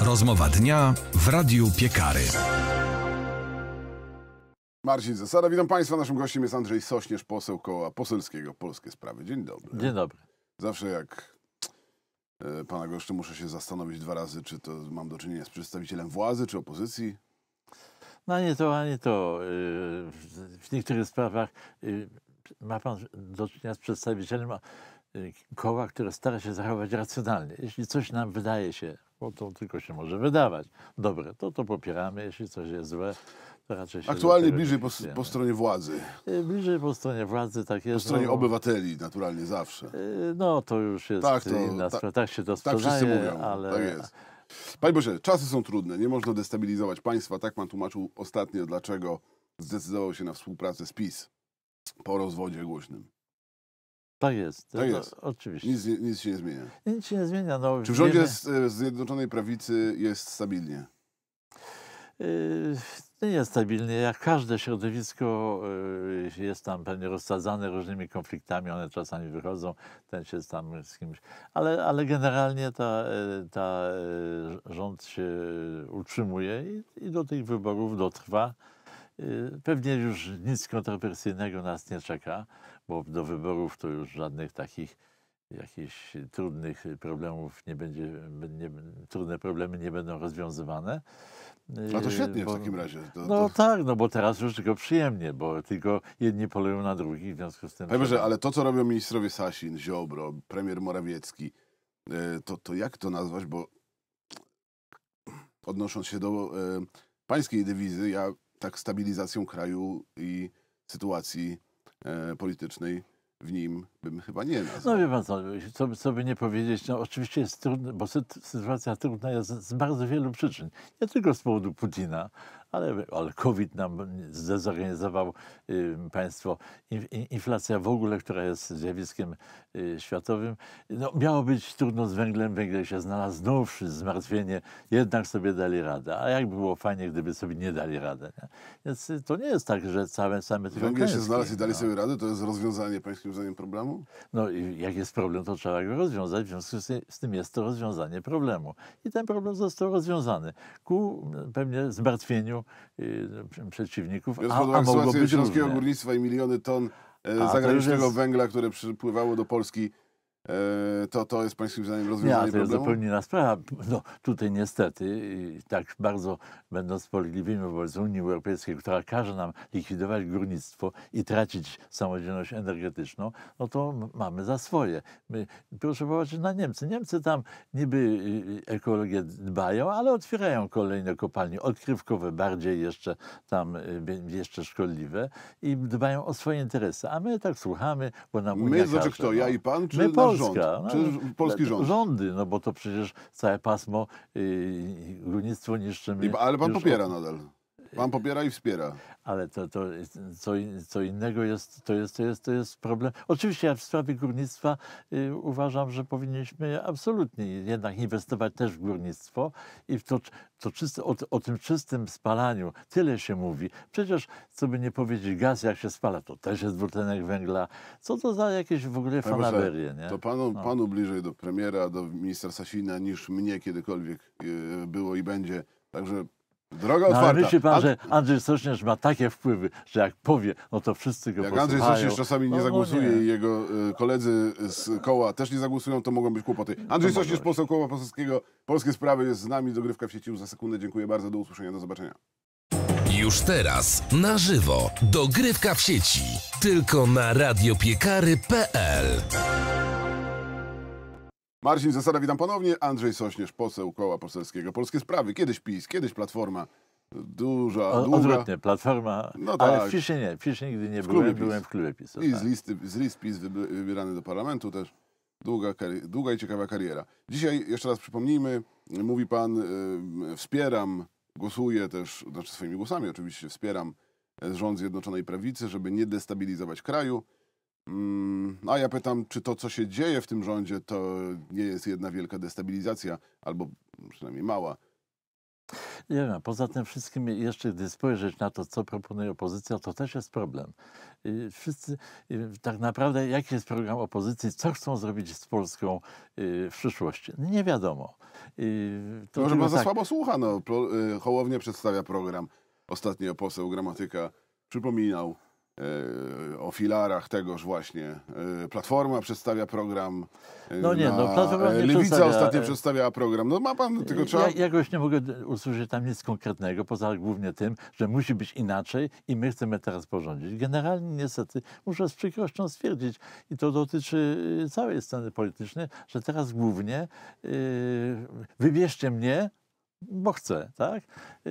Rozmowa dnia w Radiu Piekary. Marcin Zasada, witam Państwa. Naszym gościem jest Andrzej Sośnierz, poseł koła poselskiego Polskie Sprawy. Dzień dobry. Dzień dobry. Zawsze jak e, Pana goszczę muszę się zastanowić dwa razy, czy to mam do czynienia z przedstawicielem władzy, czy opozycji. No nie to, nie to. E, w niektórych sprawach e, ma Pan do czynienia z przedstawicielem Y, koła, które stara się zachować racjonalnie. Jeśli coś nam wydaje się, bo to tylko się może wydawać, dobre, to to popieramy. Jeśli coś jest złe, to raczej się Aktualnie bliżej po, po, stronie władzy. Y, bliżej po stronie władzy, tak jest. Po no. stronie no, obywateli naturalnie zawsze. Y, no to już jest tak, to, inna sprawa. Tak się to sprzedaje, tak wszyscy mówią, tak ale... Tak jest. Panie Boże, czasy są trudne, nie można destabilizować państwa. Tak pan tłumaczył ostatnio, dlaczego zdecydował się na współpracę z PiS po rozwodzie głośnym. Tak jest. Tak jest. oczywiście. Nic, nic, się nie zmienia. Nic się nie zmienia. No, Czy w rządzie z e, Zjednoczonej Prawicy jest stabilnie? Yy, jest stabilnie, Jak każde środowisko yy, jest tam pewnie rozsadzane różnymi konfliktami, one czasami wychodzą, ten się tam z kimś. Ale, ale generalnie ta, e, ta e, rząd się utrzymuje i, i do tych wyborów dotrwa. Y, pewnie już nic kontrowersyjnego nas nie czeka, bo do wyborów to już żadnych takich jakichś trudnych problemów nie będzie, nie, trudne problemy nie będą rozwiązywane. A to y, świetnie bo, w takim razie. To, no to... tak, no bo teraz już tylko przyjemnie, bo tylko jedni polują na drugich, w związku z tym... Panie że... ale to, co robią ministrowie Sasin, Ziobro, premier Morawiecki, y, to, to jak to nazwać, bo odnosząc się do e, pańskiej dewizy, ja tak stabilizacją kraju i sytuacji e, politycznej w nim bym chyba nie no nazwał. No wie pan co, co, by, co by nie powiedzieć, no oczywiście jest trudne, bo sytuacja trudna jest z bardzo wielu przyczyn. Nie tylko z powodu Putina, ale, ale COVID nam zdezorganizował y, państwo. Inflacja w ogóle, która jest zjawiskiem y, światowym. No, miało być trudno z węglem, węgiel się znalazł, znów zmartwienie, jednak sobie dali radę. A jak było fajnie, gdyby sobie nie dali radę. Nie? Więc to nie jest tak, że całe same tylko Węgiel się znalazł i dali no. sobie radę, to jest rozwiązanie pańskim zdaniem problemu? No jak jest problem, to trzeba go rozwiązać, w związku z tym jest to rozwiązanie problemu. I ten problem został rozwiązany ku pewnie zmartwieniu Y, przeciwników, Biorąc pod uwagę sytuację śląskiego górnictwa i miliony ton e, zagranicznego jest... węgla, które przypływało do Polski, E, to, to jest Pańskim zdaniem rozwiązanie nie, to problemu? to jest zupełnie inna sprawa. No, tutaj niestety, tak bardzo będąc spolegliwymi wobec Unii Europejskiej, która każe nam likwidować górnictwo i tracić samodzielność energetyczną, no to mamy za swoje. My, proszę popatrzeć na Niemcy. Niemcy tam niby y, y, ekologię dbają, ale otwierają kolejne kopalnie, odkrywkowe, bardziej jeszcze tam y, jeszcze szkodliwe i dbają o swoje interesy. A my tak słuchamy, bo nam My, Unia znaczy kto? Ja no. i pan, czy my Polska. Rząd, no, czy polski rząd. Rządy, no bo to przecież całe pasmo yy, rolnictwo niszczymy. Ale pan popiera od... nadal. Pan pobiera i wspiera. Ale to, to co, co innego jest to, jest, to jest, to jest problem. Oczywiście ja w sprawie górnictwa y, uważam, że powinniśmy absolutnie jednak inwestować też w górnictwo i w to, to czyste, o, o, tym czystym spalaniu tyle się mówi. Przecież, co by nie powiedzieć, gaz jak się spala, to też jest dwutlenek węgla. Co to za jakieś w ogóle fanaberie, nie? To panu, no. panu bliżej do premiera, do ministra Sasina niż mnie kiedykolwiek y, było i będzie. Także Droga otwarta. No, ale myśli pan, że Andrzej Sośnierz ma takie wpływy, że jak powie, no to wszyscy go Jak posłuchają. Andrzej Sośnierz czasami nie no, no zagłosuje i jego y, koledzy z koła też nie zagłosują, to mogą być kłopoty. No Andrzej to Sośnierz, poseł koła poselskiego. Polskie Sprawy jest z nami. Dogrywka w sieci już za sekundę. Dziękuję bardzo. Do usłyszenia. Do zobaczenia. Już teraz, na żywo. Dogrywka w sieci. Tylko na radiopiekary.pl Marcin Zasada, witam ponownie. Andrzej Sośnierz, poseł Koła Poselskiego. Polskie Sprawy, kiedyś PiS, kiedyś Platforma. Duża, o, długa. Odwrotnie, Platforma, no tak. ale w PiSie tak. nie, w PiSie nigdy nie w byłem, byłem w klubie PiS. I tak. z, listy, z list PiS wybierany do parlamentu też. Długa, długa i ciekawa kariera. Dzisiaj, jeszcze raz przypomnijmy, mówi pan, y, wspieram, głosuję też, znaczy swoimi głosami oczywiście, wspieram y, rząd Zjednoczonej Prawicy, żeby nie destabilizować kraju Mm, no, a ja pytam, czy to, co się dzieje w tym rządzie, to nie jest jedna wielka destabilizacja, albo przynajmniej mała. Nie wiem, poza tym wszystkim jeszcze, gdy spojrzeć na to, co proponuje opozycja, to też jest problem. Wszyscy, tak naprawdę, jaki jest program opozycji, co chcą zrobić z Polską y, w przyszłości? No, nie wiadomo. To Może pan tak. za słabo słucha, no. Y, Hołownie przedstawia program. Ostatnio poseł Gramatyka przypominał E, o filarach tegoż właśnie. E, Platforma przedstawia program. E, no nie, no Platforma nie Lewica przedstawia... ostatnio przedstawiała program. No ma pan tylko trzeba... Ja jakoś nie mogę usłyszeć tam nic konkretnego, poza głównie tym, że musi być inaczej i my chcemy teraz porządzić. Generalnie niestety muszę z przykrością stwierdzić, i to dotyczy całej sceny politycznej, że teraz głównie yy, wybierzcie mnie, bo chce, tak? Y,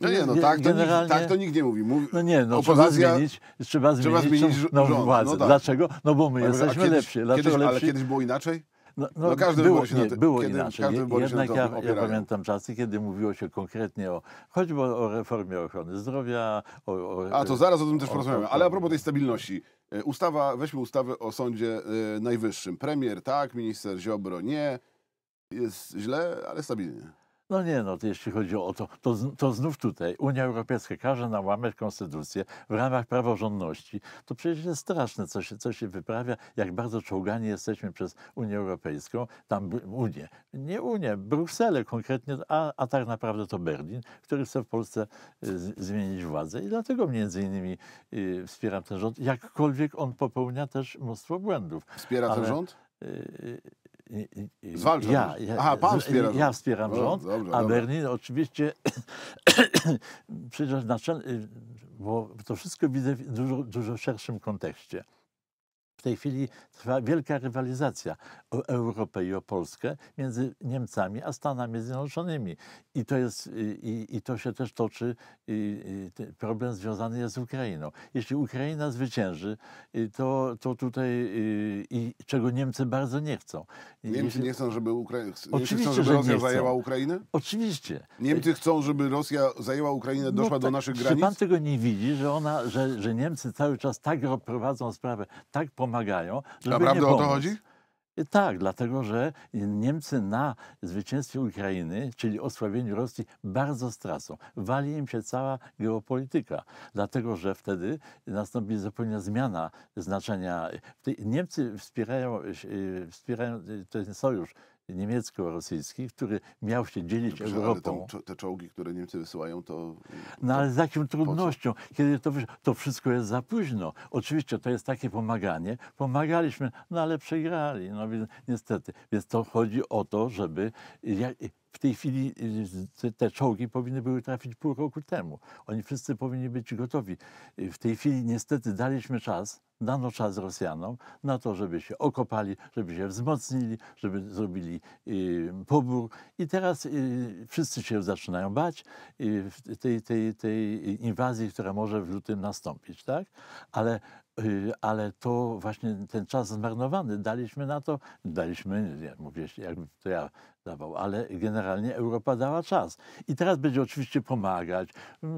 no nie, no tak, Generalnie... to, tak to nikt nie mówi. mówi no nie, no opozycja... trzeba zmienić, trzeba zmienić, trzeba zmienić no, władzę. No tak. Dlaczego? No bo my jesteśmy lepsi. Dlaczego kiedyś, lepsi? Ale kiedyś było inaczej? No, no, no każdy było, się nie, te, było kiedy, inaczej. Każdy Jednak ja, ja, pamiętam czasy, kiedy mówiło się konkretnie o choćby o reformie ochrony zdrowia. O, o, a to zaraz o tym też porozmawiamy. Ale a propos tej stabilności. E, ustawa, weźmy ustawę o Sądzie e, Najwyższym. Premier tak, minister Ziobro nie. Jest źle, ale stabilnie. No nie, no to jeśli chodzi o to, to, to znów tutaj Unia Europejska każe nam łamać konstytucję w ramach praworządności. To przecież jest straszne, co się, co się wyprawia, jak bardzo czołgani jesteśmy przez Unię Europejską, tam Unię, nie Unię, Brukselę konkretnie, a, a tak naprawdę to Berlin, który chce w Polsce y, z, zmienić władzę i dlatego między innymi y, wspieram ten rząd, jakkolwiek on popełnia też mnóstwo błędów. Wspiera Ale, ten rząd? Y, y, Zwalczam. Ja, ja, Aha, pan wspiera Ja wspieram no, rząd, dobrze, a dobra. Berlin oczywiście przecież naczelny, bo to wszystko widzę w dużo, dużo szerszym kontekście tej chwili trwa wielka rywalizacja o Europę i o Polskę między Niemcami a Stanami Zjednoczonymi. I to, jest, i, i to się też toczy, i, problem związany jest z Ukrainą. Jeśli Ukraina zwycięży, to, to tutaj i czego Niemcy bardzo nie chcą. Niemcy Jeśli... nie chcą, żeby, Ukra... Oczywiście, chcą, żeby Rosja zajęła Ukrainę? Oczywiście. Niemcy chcą, żeby Rosja zajęła Ukrainę, no doszła no do tak. naszych granic? Czy pan tego nie widzi, że, ona, że, że Niemcy cały czas tak prowadzą sprawę, tak pomagają, pomagają. Naprawdę o to chodzi? Y, tak, dlatego że Niemcy na zwycięstwie Ukrainy, czyli osłabieniu Rosji, bardzo stracą. Wali im się cała geopolityka, dlatego że wtedy nastąpi zupełnie zmiana znaczenia. Niemcy wspierają, y, wspierają y, ten sojusz niemiecko-rosyjski, który miał się dzielić Dobrze, Europą. te czołgi, które Niemcy wysyłają, to... No ale z jaką trudnością, kiedy to, to wszystko jest za późno. Oczywiście to jest takie pomaganie. Pomagaliśmy, no ale przegrali, no więc niestety. Więc to chodzi o to, żeby w tej chwili y, te czołgi powinny były trafić pół roku temu. Oni wszyscy powinni być gotowi. W tej chwili niestety daliśmy czas, dano czas Rosjanom na to, żeby się okopali, żeby się wzmocnili, żeby zrobili y, pobór. I teraz y, wszyscy się zaczynają bać tej, tej, tej inwazji, która może w lutym nastąpić. Tak? Ale Y, ale to właśnie ten czas zmarnowany daliśmy na to, daliśmy, ja mówię, jakby to ja dawał, ale generalnie Europa dała czas. I teraz będzie oczywiście pomagać,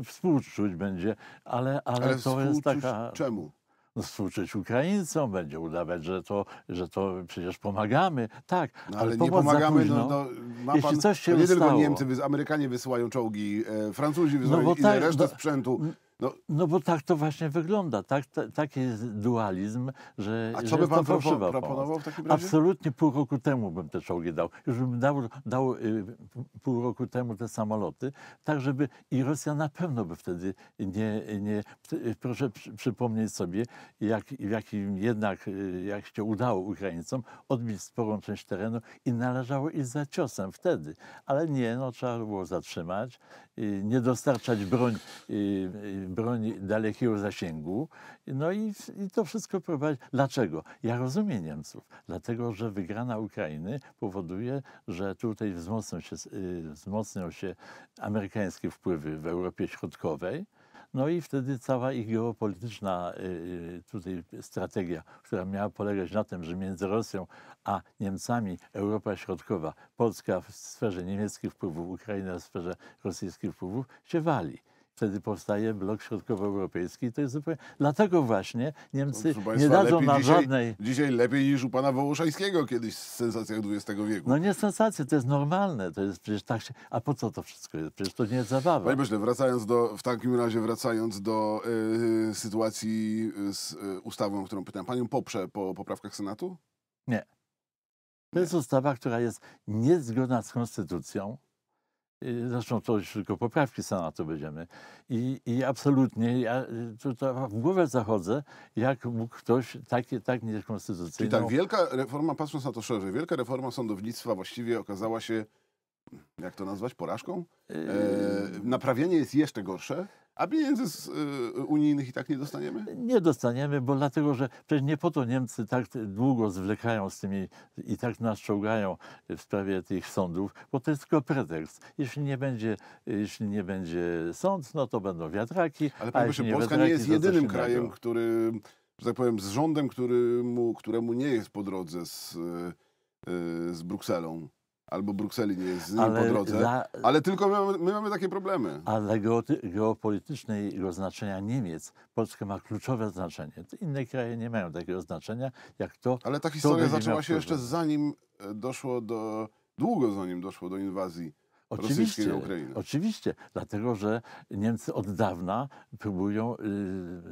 współczuć będzie, ale, ale, ale to jest taka... czemu? No, współczuć Ukraińcom, będzie udawać, że to, że to przecież pomagamy. Tak, no, ale, ale nie pomagamy. No, no, Jeśli pan, coś się nie stało. tylko Niemcy, Amerykanie wysyłają czołgi, e, Francuzi no, wysyłają tak, no, tak, inne, resztę sprzętu. No, no bo tak to właśnie wygląda. Tak, ta, taki jest dualizm, że. A co by pan proponował, proponował w takim razie? Absolutnie pół roku temu bym te czołgi dał. Już bym dał, dał y, pół roku temu te samoloty, tak żeby i Rosja na pewno by wtedy nie. nie proszę przypomnieć sobie, jak, w jakim jednak, y, jak się udało Ukraińcom odbić sporą część terenu i należało iść za ciosem wtedy. Ale nie, no trzeba było zatrzymać, y, nie dostarczać broń. Y, y broń dalekiego zasięgu. No i, i to wszystko prowadzi. Dlaczego? Ja rozumiem Niemców, dlatego że wygrana Ukrainy powoduje, że tutaj wzmocnią się, y, wzmocnią się amerykańskie wpływy w Europie Środkowej. No i wtedy cała ich geopolityczna y, y, tutaj strategia, która miała polegać na tym, że między Rosją a Niemcami Europa Środkowa, Polska w sferze niemieckich wpływów, Ukraina w sferze rosyjskich wpływów się wali. Wtedy powstaje blok środkowoeuropejski. To jest zupełnie... Dlatego właśnie Niemcy Państwa, nie dadzą nam dzisiaj, żadnej... Dzisiaj lepiej niż u pana Wołoszańskiego kiedyś w sensacjach XX wieku. No nie sensacje, to jest normalne. To jest przecież tak się... A po co to wszystko jest? Przecież to nie jest zabawa. Panie Beśle, wracając do... W takim razie wracając do y, y sytuacji y, z y, ustawą, którą pytam Panią poprze po poprawkach Senatu? Nie. To jest ustawa, która jest niezgodna z konstytucją. Y, zresztą to już tylko poprawki Senatu będziemy. I, i absolutnie ja y, to, to w głowę zachodzę, jak mógł ktoś takie, tak niekonstytucyjną... Czyli tak, wielka reforma, patrząc na to szerzej, wielka reforma sądownictwa właściwie okazała się, jak to nazwać, porażką? Y, e, naprawienie jest jeszcze gorsze. A pieniędzy z y, unijnych i tak nie dostaniemy? Nie dostaniemy, bo dlatego, że przecież nie po to Niemcy tak długo zwlekają z tymi i tak nas czołgają w sprawie tych sądów, bo to jest tylko pretekst. Jeśli nie będzie, jeśli nie będzie sąd, no to będą wiatraki. Ale panie proszę, Polska wiatraki, nie jest jedynym krajem, który, że tak powiem, z rządem, któremu, któremu nie jest po drodze z, y, y, z Brukselą albo Brukseli nie jest z nim ale po drodze. Dla... Ale tylko my mamy, my mamy takie problemy. Ale dla geopolitycznego znaczenia Niemiec Polska ma kluczowe znaczenie. Inne kraje nie mają takiego znaczenia jak to. Ale ta historia zaczęła się jeszcze zanim e, doszło do, długo zanim doszło do inwazji Oczywiście, oczywiście, dlatego że Niemcy od dawna próbują y,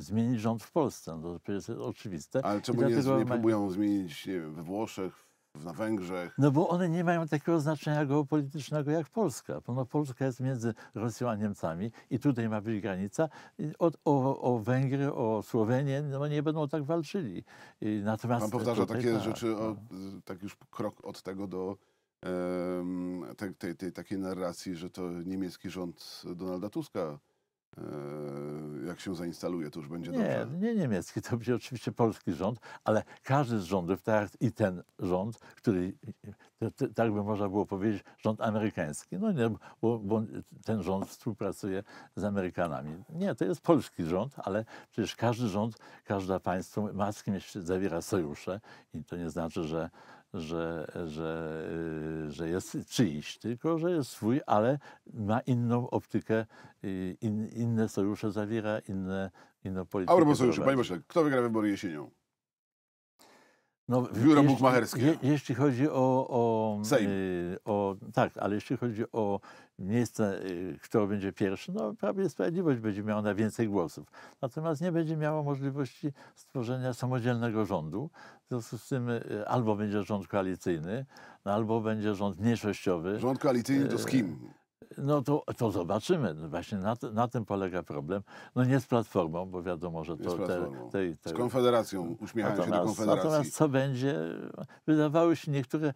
zmienić rząd w Polsce. No to jest oczywiste. Ale czemu nie, nie mają... próbują zmienić nie wiem, we Włoszech, na Węgrzech. No bo one nie mają takiego znaczenia geopolitycznego jak Polska. No Polska jest między Rosją a Niemcami i tutaj ma być granica. O, o, o Węgry, o Słowenię no nie będą tak walczyli. I natomiast Pan powtarza takie tak, rzeczy, no. tak już krok od tego do um, tej, tej, tej takiej narracji, że to niemiecki rząd Donalda Tuska E, jak się zainstaluje, to już będzie nie, dobrze. Nie niemiecki, to będzie oczywiście polski rząd, ale każdy z rządów, tak i ten rząd, który, tak by można było powiedzieć, rząd amerykański, no nie, bo, bo, ten rząd współpracuje z Amerykanami. Nie, to jest polski rząd, ale przecież każdy rząd, każda państwo ma z kimś zawiera sojusze i to nie znaczy, że że, że, y, że jest czyjś, tylko że jest swój, ale ma inną optykę, y, in, inne sojusze zawiera, inne, inną politykę. A propos sojuszy, panie Boże, kto wygra wybory jesienią? No, Biuro jeśli, Je, jeśli chodzi o... o Sejm. Y, o, tak, ale jeśli chodzi o miejsce, y, kto będzie pierwszy, no Prawie Sprawiedliwość będzie miała najwięcej głosów. Natomiast nie będzie miało możliwości stworzenia samodzielnego rządu. W związku z tym y, albo będzie rząd koalicyjny, no, albo będzie rząd mniejszościowy. Rząd koalicyjny to z kim? Y, no to, to zobaczymy. No właśnie na, na, tym polega problem. No nie z Platformą, bo wiadomo, że to... Te, te, te, z Konfederacją, uśmiechają się do Konfederacji. Natomiast co będzie? Wydawały się niektóre...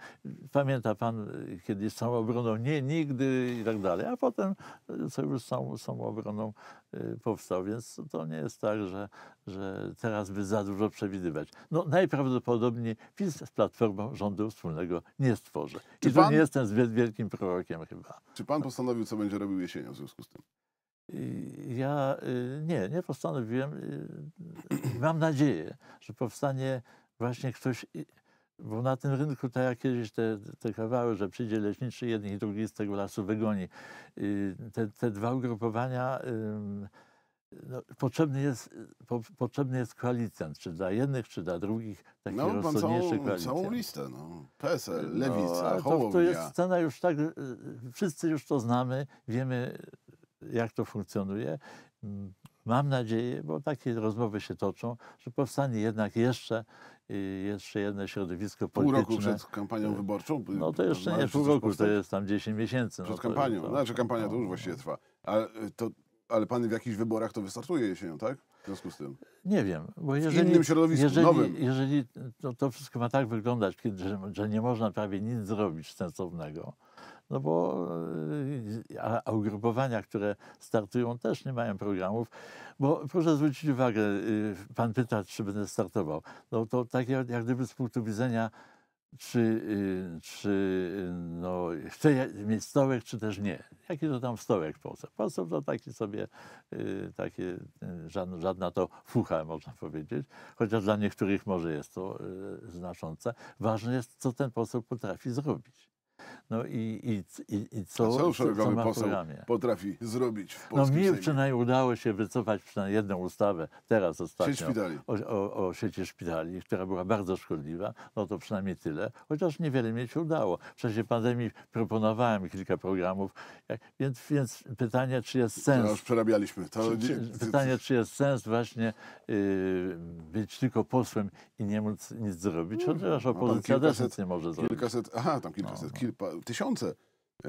Pamięta pan kiedyś z obroną, nie, nigdy i tak dalej, a potem e, co już z samą obroną Y, powstał, więc to nie jest tak, że, że teraz by za dużo przewidywać. No najprawdopodobniej PiS z Platformą rządu wspólnego nie stworzy. Czy I pan... tu nie jestem zbyt wielkim prorokiem chyba. Czy pan postanowił, co będzie robił jesienią w związku z tym? Y, ja y, nie, nie postanowiłem. Mam nadzieję, że powstanie właśnie ktoś bo na tym rynku, tak jak kiedyś te, te kawały, że przyjdzie leśniczy, jedni i drugi z tego lasu wygoni. Y, te, te dwa ugrupowania, no, potrzebny, jest, po, potrzebny jest koalicjant, czy dla jednych, czy dla drugich, taki no, rozsądniejszy całą, koalicjant. całą listę, no. PSL, no, Lewica, no, Hołownia. To, to jest scena już tak, y, wszyscy już to znamy, wiemy jak to funkcjonuje. Mam nadzieję, bo takie rozmowy się toczą, że powstanie jednak jeszcze jeszcze jedno środowisko polityczne. Pół roku przed kampanią wyborczą? No to jeszcze nie pół roku, to jest tam 10 miesięcy. No przed no kampanią, to, znaczy kampania no. to już właściwie trwa. Ale, y, to, ale pan w jakichś wyborach to wystartuje jesienią, tak? W związku z tym. Nie wiem, bo jeżeli... W innym środowisku, jeżeli, nowym. Jeżeli to, to wszystko ma tak wyglądać, że, że nie można prawie nic zrobić sensownego, no bo e, a, ugrupowania, które startują też nie mają programów, bo proszę zwrócić uwagę, e, pan pyta, czy będę startował. No to tak jak, gdyby z punktu widzenia czy, e, czy no, chce mieć stołek, czy też nie. Jaki to tam stołek w Polsce? to no taki sobie, takie, żadna, żadna to fucha, można powiedzieć, chociaż dla niektórych może jest to znaczące. Ważne jest, co ten poseł potrafi zrobić. No i, i, i, i co, co szeregowy co poseł programie? potrafi zrobić w No mi przynajmniej udało się wycofać przynajmniej jedną ustawę, teraz ostatnio, Sieć szpitali. O, o, o sieci szpitali, która była bardzo szkodliwa, no to przynajmniej tyle, chociaż niewiele mi się udało. W czasie pandemii proponowałem kilka programów, więc, więc pytanie, czy jest sens... No już przerabialiśmy. To... Czy, czy, pytanie, czy jest sens właśnie y, być tylko posłem i nie móc nic zrobić, mm, chociaż no opozycja no, też nic nie może zrobić. Kilkaset, aha, tam kilkaset, no, no tysiące e,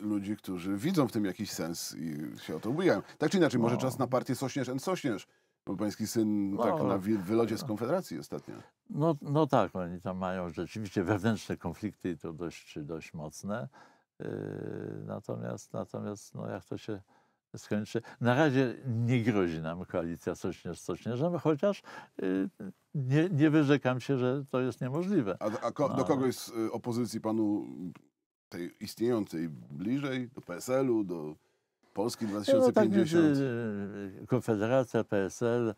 ludzi, którzy widzą w tym jakiś sens i się o to ubijają. Tak czy inaczej, może no. czas na partię Sośnierz en Sośnierz, bo pański syn tak no. tak na wylodzie z Konfederacji ostatnio. No, no tak, oni tam mają rzeczywiście wewnętrzne konflikty i to dość, dość mocne. E, natomiast, natomiast no jak to się skończy. Na razie nie grozi nam koalicja Sośnierz-Sośnierzem, chociaż y, nie, nie wyrzekam się, że to jest niemożliwe. A, a ko- do kogo kogoś z y, opozycji panu tej istniejącej bliżej? Do PSL-u, do Polski 2050. No, no, tak, Konfederacja, PSL,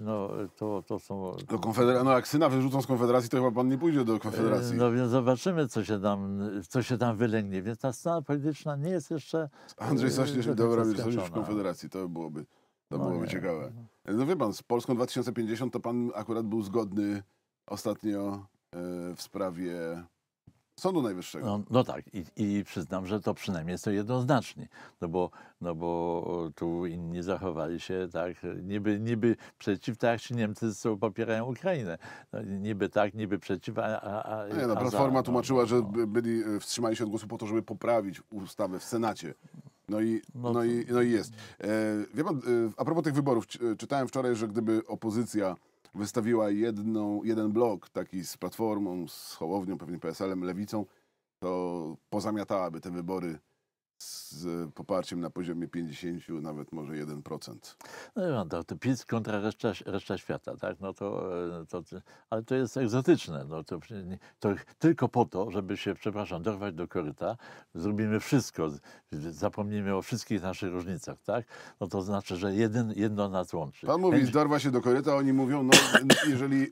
no to, to są... Do Konfedera- no jak syna wyrzucą z Konfederacji, to chyba pan nie pójdzie do Konfederacji. No więc zobaczymy, co się tam, co się tam wylęgnie. Więc ta scena polityczna nie jest jeszcze... Andrzej e, Sośnierz i Dobra Sośnierz w Konfederacji, to byłoby, to no byłoby ciekawe. No. E, no wie pan, z Polską 2050 to pan akurat był zgodny ostatnio e, w sprawie Sądu Najwyższego. No, no tak, I, I, przyznam, że to przynajmniej jest to jednoznacznie, no bo, no bo tu inni zachowali się tak, niby, niby przeciw, tak ci Niemcy są, popierają Ukrainę. No, niby tak, niby przeciw, a... a, a Nie, no, a Platforma za, no, tłumaczyła, no, że no. byli, e, wstrzymali się od głosu po to, żeby poprawić ustawę w Senacie. No i, no, no i, no i jest. E, wie pan, e, a propos tych wyborów, czytałem wczoraj, że gdyby opozycja wystawiła jedną, jeden blok taki z Platformą, z Hołownią, pewnie PSL-em, Lewicą, to pozamiatałaby te wybory z e, poparciem na poziomie 50, nawet może 1%. No i pan, to, to PiS kontra reszta, reszta świata, tak? No to, e, to, ale to jest egzotyczne. No to, to tylko po to, żeby się, przepraszam, dorwać do koryta, zrobimy wszystko, zapomnimy o wszystkich naszych różnicach, tak? No to znaczy, że jeden, jedno nas łączy. Pan mówi, Chęć... dorwa się do koryta, oni mówią, no jeżeli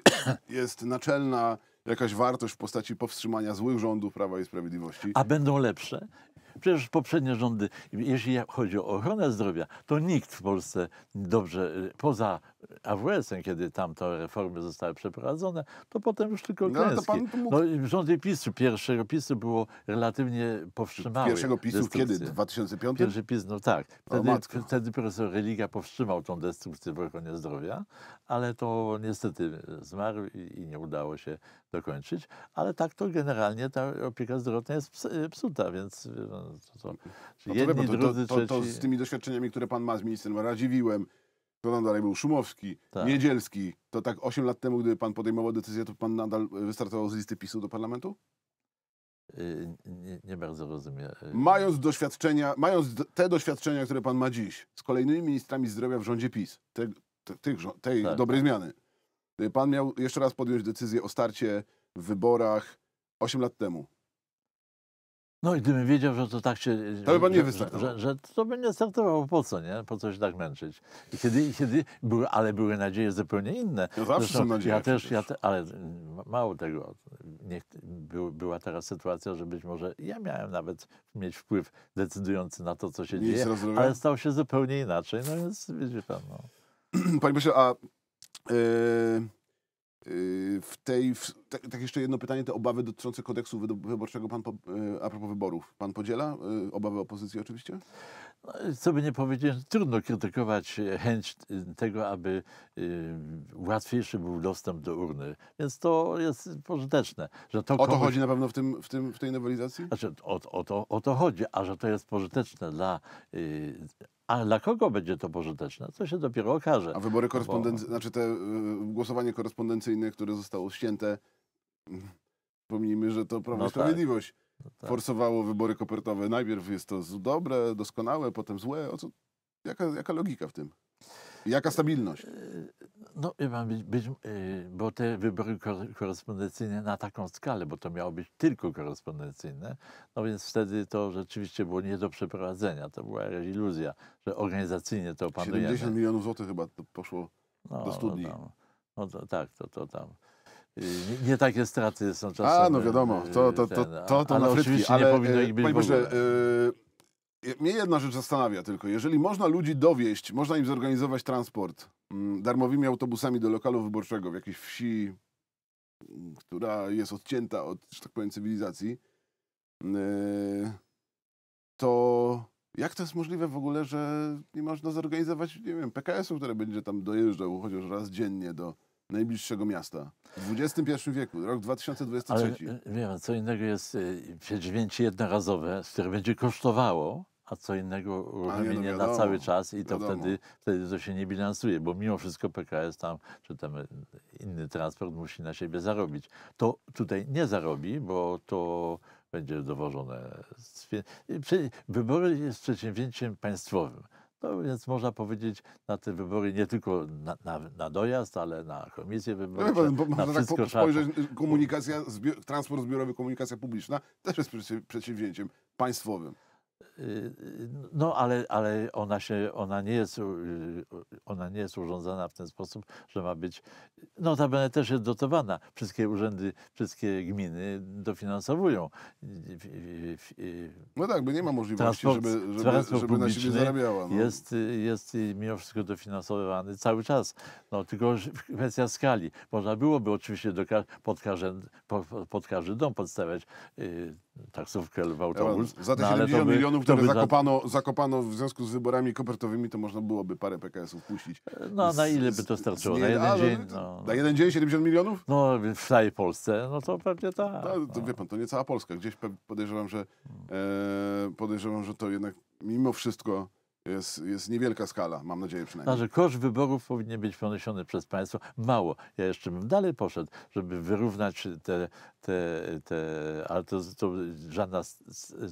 jest naczelna jakaś wartość w postaci powstrzymania złych rządów Prawa i Sprawiedliwości. A będą lepsze, Przecież poprzednie rządy, jeśli chodzi o ochronę zdrowia, to nikt w Polsce dobrze, y, poza AWS-em, kiedy tam reformy zostały przeprowadzone, to potem już tylko no, to pan mógł... no, rządy PiSu, pierwszego PiSu było relatywnie powstrzymały. Pierwszego PiSu kiedy? 2005? Pierwszy PiS, no tak. Wtedy, o, wtedy profesor Religa powstrzymał tą destrukcję w ochronie zdrowia, ale to niestety zmarł i, i nie udało się dokończyć. Ale tak to generalnie ta opieka zdrowotna jest e, psuta, więc e, no, to, to, no to, jedni, pan, to, drudzy, to, to, to, z tymi doświadczeniami, które pan ma z ministrem Radziwiłem, to tam dalej był Szumowski, tak. Niedzielski. To tak 8 lat temu, gdy pan podejmował decyzję, to pan nadal wystartował z listy PiSu do parlamentu? Y, nie, nie, bardzo rozumiem. Y, mając doświadczenia, mając te doświadczenia, które pan ma dziś, z kolejnymi ministrami zdrowia w rządzie PiS, te, te, tych, tej tak. dobrej tak. zmiany, y, pan miał jeszcze raz podjąć decyzję o starcie w wyborach 8 lat temu. No i gdybym wiedział, że to tak się... To nie Że, że, że, to by nie startowało. Po co, nie? Po co się tak męczyć? I kiedy, kiedy były, ale były nadzieje zupełnie inne. No zawsze Zresztą, są nadzieje. Ja też, ja te, ale mało tego. Niech, był, była teraz sytuacja, że być może ja miałem nawet mieć wpływ decydujący na to, co się nie dzieje, rozumiem. ale stało się zupełnie inaczej. No więc wiecie pan, no. Panie Boże, a... Yy Y, w tej, w, tak, tak, jeszcze jedno pytanie, te obawy dotyczące kodeksu wyborczego, pan po, y, a propos wyborów, pan podziela y, obawy opozycji oczywiście? No, co by nie powiedzieć, no, trudno krytykować e, chęć tego, aby łatwiejszy był dostęp do urny, więc to jest pożyteczne. Że to o to komuś... chodzi na pewno w, tym, w, tym, w tej nowelizacji? Znaczy, o, o, to, o to chodzi, a że to jest pożyteczne dla a dla kogo będzie to pożyteczne? To się dopiero okaże. A wybory korespondencyjne, bo... znaczy te y, głosowanie korespondencyjne, które zostało ścięte, Pomnijmy, że to Prawo no i tak. Sprawiedliwość tak. No tak. forsowało wybory kopertowe. Najpierw jest to dobre, doskonałe, potem złe. O co, jaka, jaka logika w tym? Jaka stabilność? E, no, być, być, e, bo te wybory korespondencyjne na taką skalę, bo to miało być tylko korespondencyjne, no więc wtedy to rzeczywiście było nie do przeprowadzenia. To była iluzja, że organizacyjnie to panuje. 70 milionów złotych chyba poszło no, do studni. No, tam, no to, tak, to, to tam. Y, nie, nie, takie straty są czasem. A, no wiadomo, y, to, to, to, to, to na frytki, ale, nie y, powinno ich być w ogóle. Mnie jedna rzecz zastanawia tylko. Jeżeli można ludzi dowieść, można im zorganizować transport mm, darmowymi autobusami do lokalu wyborczego w jakiejś wsi, mm, która jest odcięta od, że tak powiem, cywilizacji, mm, e, to jak to jest możliwe w ogóle, że nie można zorganizować, nie wiem, PKS-u, które będzie tam dojeżdżał chociaż raz dziennie do, najbliższego miasta. W XXI wieku, rok 2023. Ale, e, wiem, co innego jest e, przedźwięcie jednorazowe, które będzie kosztowało, a co innego uruchomienie no na cały czas i to wtedy, wtedy to się nie bilansuje, bo mimo wszystko PKS tam, czy tam e, inny transport musi na siebie zarobić. To tutaj nie zarobi, bo to będzie dowożone. Wybory jest przedsięwzięciem państwowym. No więc można powiedzieć na te wybory nie tylko na, na, na dojazd, ale na komisję no wyborczą, no, na tak po, spojrzeć, komunikacja, zbi transport zbiorowy, komunikacja publiczna też jest przedsięwzięciem państwowym. Y, y, no, ale, ale ona, się, ona, nie jest, y, ona nie jest urządzana w ten sposób, że ma być. Notabene też jest dotowana. Wszystkie urzędy, wszystkie gminy dofinansowują. No tak, bo nie ma możliwości, transport, żeby, żeby, transport żeby na siebie zarabiała. No. Jest, jest mimo wszystko dofinansowany cały czas. No, tylko kwestia skali. Można byłoby oczywiście do, pod, każdy, pod, każdy dom podstawiać taksówkę lub autobus. za te 70 no, by, milionów, które za... zakopano, zakopano w związku z wyborami kopertowymi, to można byłoby parę PKS-ów puścić. No, na ile by to starczyło? Z, z, na jeden, a, dzień, no, na no. jeden dzień 70 milionów? No, w całej Polsce, no to pewnie tak. No, to, no. Wie pan, to nie cała Polska. Gdzieś podejrzewam, że, e, podejrzewam, że to jednak mimo wszystko jest, jest niewielka skala, mam nadzieję przynajmniej. Znaczy koszt wyborów powinien być poniesiony przez państwo. Mało. Ja jeszcze bym dalej poszedł, żeby wyrównać te, te, te ale to, to żadna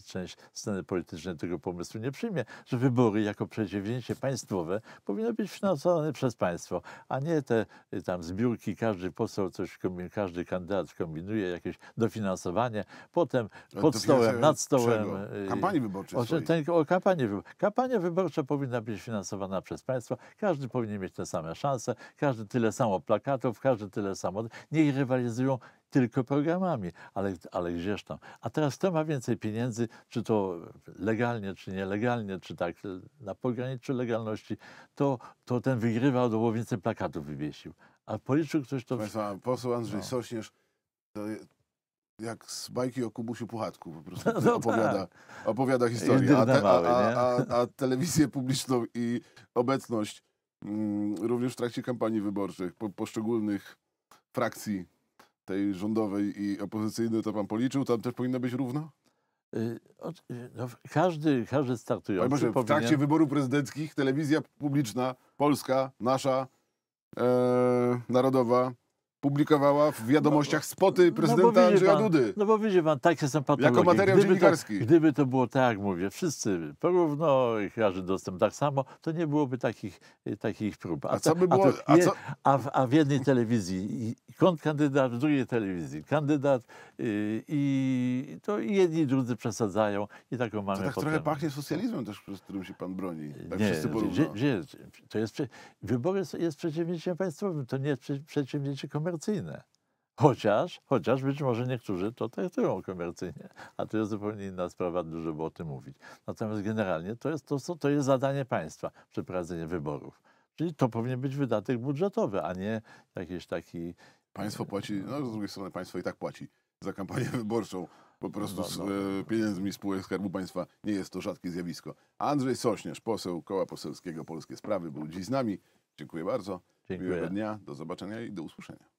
część sceny politycznej tego pomysłu nie przyjmie, że wybory jako przedsięwzięcie państwowe powinno być finansowane przez państwo, a nie te tam zbiórki, każdy poseł coś, każdy kandydat kombinuje, jakieś dofinansowanie, potem pod stołem, nad stołem. Czego? Y, Kampanii wyborczej. O, ten, o Kampania wyborcza wyborcza powinna być finansowana przez państwo. Każdy powinien mieć te same szanse, każdy tyle samo plakatów, każdy tyle samo. Niech rywalizują tylko programami, ale, ale gdzież tam. A teraz kto ma więcej pieniędzy, czy to legalnie, czy nielegalnie, czy tak na pograniczu legalności, to, to ten wygrywa albo więcej plakatów wywiesił. A policzył ktoś to... Państwa, poseł Andrzej no. Sośnierz to jak z bajki o Kubusiu Puchatku po prostu no, opowiada, tak. opowiada historię. A, te, mały, a, a, a, telewizję publiczną i obecność mm, również w trakcie kampanii wyborczych po, poszczególnych frakcji tej rządowej i opozycyjnej, to pan policzył, tam też powinno być równo? Y, y, no, każdy, każdy startujący Boże, powinien... W trakcie wyborów prezydenckich telewizja publiczna, polska, nasza, e, narodowa, publikowała w wiadomościach no, spoty no prezydenta no Andrzeja pan, Dudy. No bo widzi pan, takie są patologie. Jako materiał gdyby dziennikarski. To, gdyby to było tak, mówię, wszyscy porówno, każdy dostęp tak samo, to nie byłoby takich, takich prób. A, a co by było... A, a, w, a w jednej telewizji kontrkandydat, w drugiej telewizji kandydat yy, i to jedni i drudzy przesadzają i taką mamy To tak potem. trochę pachnie socjalizmem też, z którym się pan broni. Tak nie, wszyscy znaczy, porówno. Gdzie, gdzie, to jest, wybory jest, jest przedsięwzięciem państwowym, to nie jest przedsięwzięcie komercyjne komercyjne. Chociaż, chociaż być może niektórzy to traktują komercyjnie, a to jest zupełnie inna sprawa, dużo by o tym mówić. Natomiast generalnie to jest, to, to jest zadanie państwa, przeprowadzenie wyborów. Czyli to powinien być wydatek budżetowy, a nie jakiś taki... Państwo e, płaci, no z drugiej strony państwo i tak płaci za kampanię wyborczą po prostu no, z no, no. pieniędzmi spółek Skarbu Państwa. Nie jest to rzadkie zjawisko. Andrzej Sośnierz, poseł Koła Poselskiego Polskie Sprawy, był dziś z nami. Dziękuję bardzo. Dziękuję. Miłego dnia, do zobaczenia i do usłyszenia.